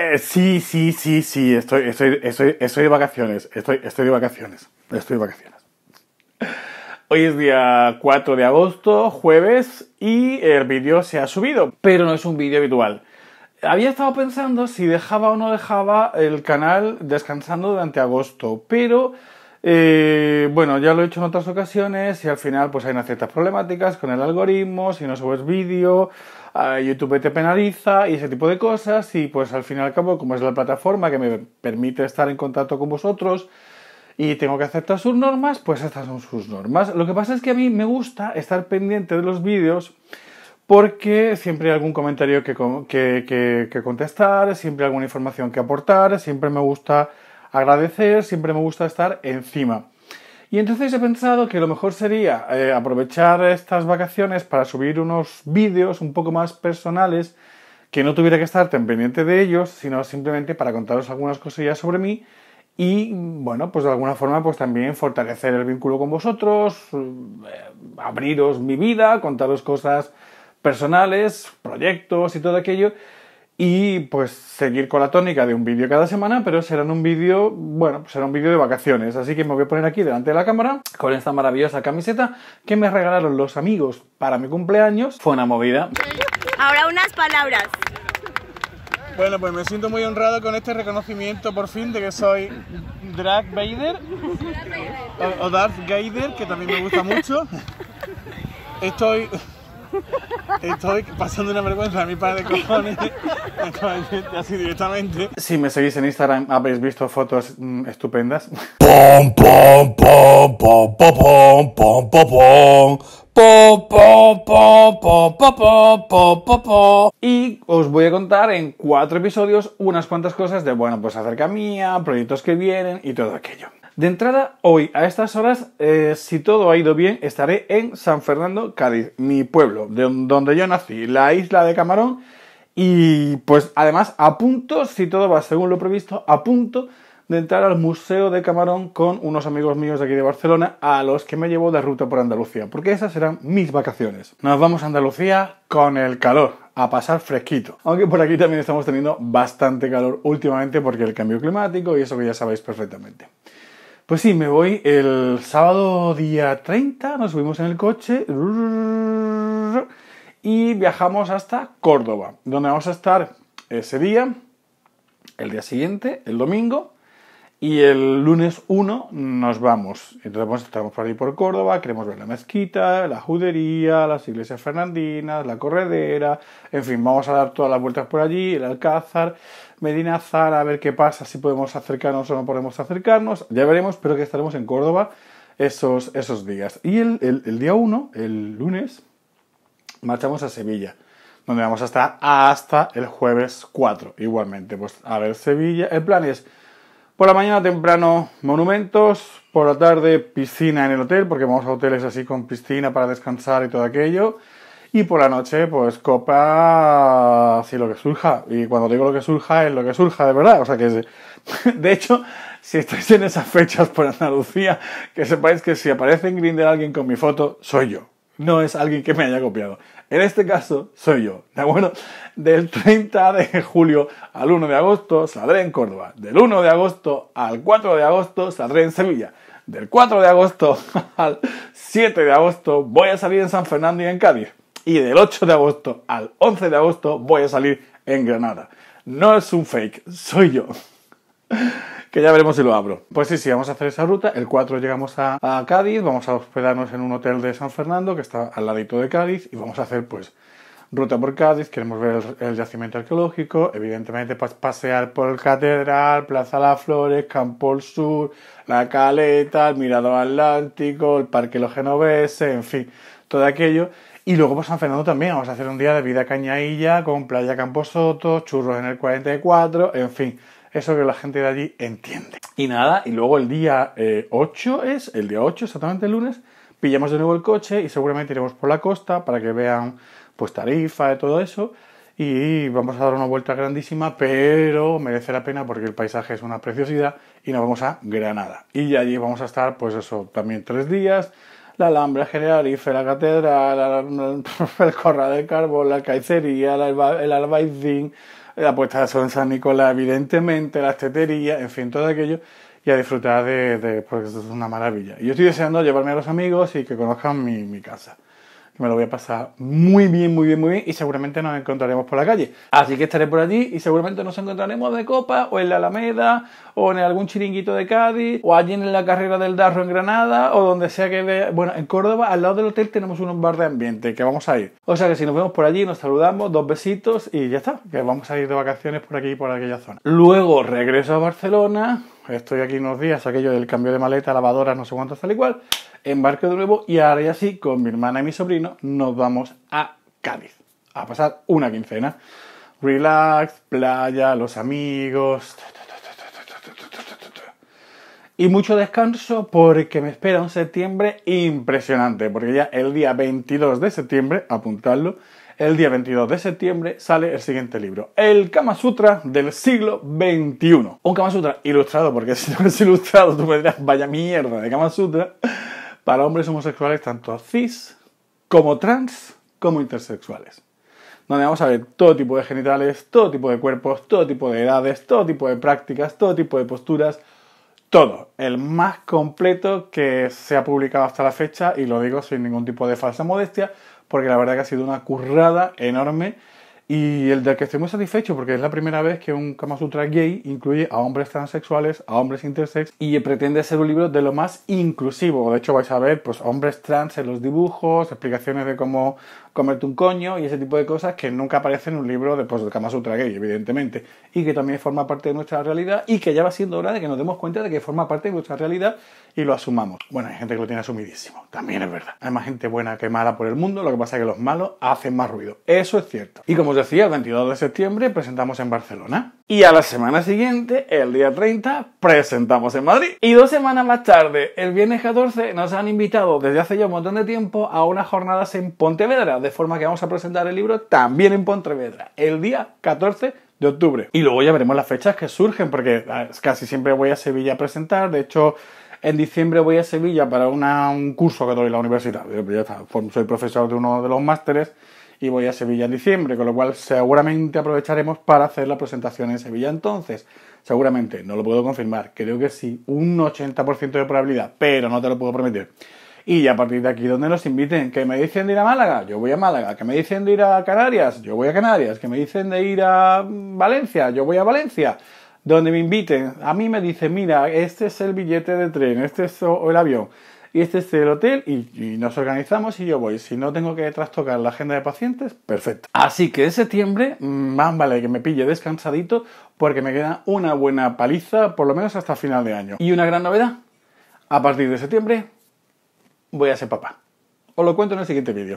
Eh, sí, sí, sí, sí, estoy, estoy, estoy, estoy de vacaciones, estoy, estoy de vacaciones, estoy de vacaciones. Hoy es día 4 de agosto, jueves, y el vídeo se ha subido, pero no es un vídeo habitual. Había estado pensando si dejaba o no dejaba el canal descansando durante agosto, pero eh, bueno, ya lo he hecho en otras ocasiones y al final pues hay unas ciertas problemáticas con el algoritmo, si no subes vídeo, YouTube te penaliza y ese tipo de cosas y pues al fin y al cabo como es la plataforma que me permite estar en contacto con vosotros y tengo que aceptar sus normas, pues estas son sus normas. Lo que pasa es que a mí me gusta estar pendiente de los vídeos porque siempre hay algún comentario que contestar, siempre hay alguna información que aportar, siempre me gusta agradecer, siempre me gusta estar encima. Y entonces he pensado que lo mejor sería eh, aprovechar estas vacaciones para subir unos vídeos un poco más personales que no tuviera que estar tan pendiente de ellos, sino simplemente para contaros algunas cosillas sobre mí y, bueno, pues de alguna forma pues también fortalecer el vínculo con vosotros, eh, abriros mi vida, contaros cosas personales, proyectos y todo aquello y pues seguir con la tónica de un vídeo cada semana, pero será un vídeo, bueno, será un vídeo de vacaciones, así que me voy a poner aquí delante de la cámara con esta maravillosa camiseta que me regalaron los amigos para mi cumpleaños. Fue una movida. Ahora unas palabras. Bueno, pues me siento muy honrado con este reconocimiento por fin de que soy Drag Vader o, o Darth Vader, que también me gusta mucho. Estoy Estoy pasando una vergüenza a mi padre de cojones. Así directamente. Si me seguís en Instagram habéis visto fotos estupendas. Pom, pom, pom, pom, pom, pom, pom, pom. y os voy a contar en cuatro episodios unas cuantas cosas de, bueno, pues acerca mía, proyectos que vienen y todo aquello. De entrada, hoy a estas horas, eh, si todo ha ido bien, estaré en San Fernando, Cádiz, mi pueblo, de donde yo nací, la isla de Camarón. Y pues además, a punto, si todo va según lo previsto, a punto de entrar al Museo de Camarón con unos amigos míos de aquí de Barcelona, a los que me llevo de ruta por Andalucía, porque esas serán mis vacaciones. Nos vamos a Andalucía con el calor, a pasar fresquito. Aunque por aquí también estamos teniendo bastante calor últimamente porque el cambio climático y eso que ya sabéis perfectamente. Pues sí, me voy el sábado día 30, nos subimos en el coche y viajamos hasta Córdoba, donde vamos a estar ese día, el día siguiente, el domingo, y el lunes 1 nos vamos. Entonces estamos por ahí por Córdoba, queremos ver la mezquita, la judería, las iglesias fernandinas, la corredera, en fin, vamos a dar todas las vueltas por allí, el Alcázar, Medina Zara, a ver qué pasa, si podemos acercarnos o no podemos acercarnos. Ya veremos, pero que estaremos en Córdoba esos, esos días. Y el, el, el día 1, el lunes, marchamos a Sevilla donde vamos a estar hasta el jueves 4 igualmente. Pues a ver Sevilla, el plan es por la mañana temprano monumentos, por la tarde piscina en el hotel, porque vamos a hoteles así con piscina para descansar y todo aquello. Y por la noche, pues copa, si lo que surja. Y cuando digo lo que surja, es lo que surja de verdad. O sea que, de hecho, si estáis en esas fechas por Andalucía, que sepáis que si aparece en Grindel alguien con mi foto, soy yo no es alguien que me haya copiado. En este caso, soy yo. ¿De acuerdo? Del 30 de julio al 1 de agosto saldré en Córdoba. Del 1 de agosto al 4 de agosto saldré en Sevilla. Del 4 de agosto al 7 de agosto voy a salir en San Fernando y en Cádiz. Y del 8 de agosto al 11 de agosto voy a salir en Granada. No es un fake, soy yo. que ya veremos si lo abro. Pues sí, sí, vamos a hacer esa ruta. El 4 llegamos a, Cádiz, vamos a hospedarnos en un hotel de San Fernando que está al ladito de Cádiz y vamos a hacer pues ruta por Cádiz, queremos ver el, yacimiento arqueológico, evidentemente pues, pasear por el Catedral, Plaza Las Flores, Campo del Sur, La Caleta, el Mirador Atlántico, el Parque Los Genoveses, en fin, todo aquello. Y luego por San Fernando también, vamos a hacer un día de vida cañailla con playa Camposoto, churros en el 44, en fin, eso que la gente de allí entiende. Y nada, y luego el día 8 eh, es, el día 8, exactamente el lunes, pillamos de nuevo el coche y seguramente iremos por la costa para que vean pues tarifa y todo eso. Y vamos a dar una vuelta grandísima, pero merece la pena porque el paisaje es una preciosidad y nos vamos a Granada. Y allí vamos a estar, pues eso, también tres días. La Alhambra, Generalife, la Catedral, el Corral del Carbón, la Caicería, el Albaicín, la puesta de sol en San Nicolás, evidentemente, las teterías, en fin, todo aquello, y a disfrutar de, de porque eso es una maravilla. Y yo estoy deseando llevarme a los amigos y que conozcan mi, mi casa me lo voy a pasar muy bien, muy bien, muy bien y seguramente nos encontraremos por la calle. Así que estaré por allí y seguramente nos encontraremos de copa o en la Alameda o en algún chiringuito de Cádiz o allí en la carrera del Darro en Granada o donde sea que vea. Bueno, en Córdoba, al lado del hotel, tenemos un bar de ambiente que vamos a ir. O sea que si nos vemos por allí, nos saludamos, dos besitos y ya está, que vamos a ir de vacaciones por aquí y por aquella zona. Luego regreso a Barcelona, estoy aquí unos días, aquello del cambio de maleta, lavadora, no sé cuánto, tal igual embarco de nuevo y ahora ya sí, con mi hermana y mi sobrino, nos vamos a Cádiz a pasar una quincena. Relax, playa, los amigos. Y mucho descanso porque me espera un septiembre impresionante, porque ya el día 22 de septiembre, apuntadlo, el día 22 de septiembre sale el siguiente libro, El Kama Sutra del siglo XXI. Un Kama Sutra ilustrado, porque si no es ilustrado tú me dirás, vaya mierda de Kama Sutra para hombres homosexuales tanto cis como trans como intersexuales. Donde vamos a ver todo tipo de genitales, todo tipo de cuerpos, todo tipo de edades, todo tipo de prácticas, todo tipo de posturas, todo. El más completo que se ha publicado hasta la fecha y lo digo sin ningún tipo de falsa modestia porque la verdad que ha sido una currada enorme y el del que estoy muy satisfecho porque es la primera vez que un Kama Sutra gay incluye a hombres transexuales, a hombres intersex y pretende ser un libro de lo más inclusivo. De hecho vais a ver pues hombres trans en los dibujos, explicaciones de cómo comerte un coño y ese tipo de cosas que nunca aparecen en un libro de, pues, Kama gay, evidentemente, y que también forma parte de nuestra realidad y que ya va siendo hora de que nos demos cuenta de que forma parte de nuestra realidad y lo asumamos. Bueno, hay gente que lo tiene asumidísimo, también es verdad. Hay más gente buena que mala por el mundo, lo que pasa es que los malos hacen más ruido. Eso es cierto. Y como decía, el 22 de septiembre presentamos en Barcelona. Y a la semana siguiente, el día 30, presentamos en Madrid. Y dos semanas más tarde, el viernes 14, nos han invitado desde hace ya un montón de tiempo a unas jornadas en Pontevedra, de forma que vamos a presentar el libro también en Pontevedra, el día 14 de octubre. Y luego ya veremos las fechas que surgen, porque ah, casi siempre voy a Sevilla a presentar, de hecho... En diciembre voy a Sevilla para un curso que doy en la universidad. Pues, ya está, soy profesor de uno de los másteres y voy a Sevilla en diciembre, con lo cual seguramente aprovecharemos para hacer la presentación en Sevilla entonces. Seguramente, no lo puedo confirmar, creo que sí, un 80% de probabilidad, pero no te lo puedo prometer. Y a partir de aquí, donde nos inviten? ¿Que me dicen de ir a Málaga? Yo voy a Málaga. ¿Que me dicen de ir a Canarias? Yo voy a Canarias. ¿Que me dicen de ir a Valencia? Yo voy a Valencia donde me inviten, a mí me dicen, mira, este es el billete de tren, este es el avión, y este es el hotel y, nos organizamos y yo voy. Si no tengo que trastocar la agenda de pacientes, perfecto. Así que en septiembre, mm, más vale que me pille descansadito porque me queda una buena paliza, por lo menos hasta final de año. Y una gran novedad, a partir de septiembre voy a ser papá. Os lo cuento en el siguiente vídeo.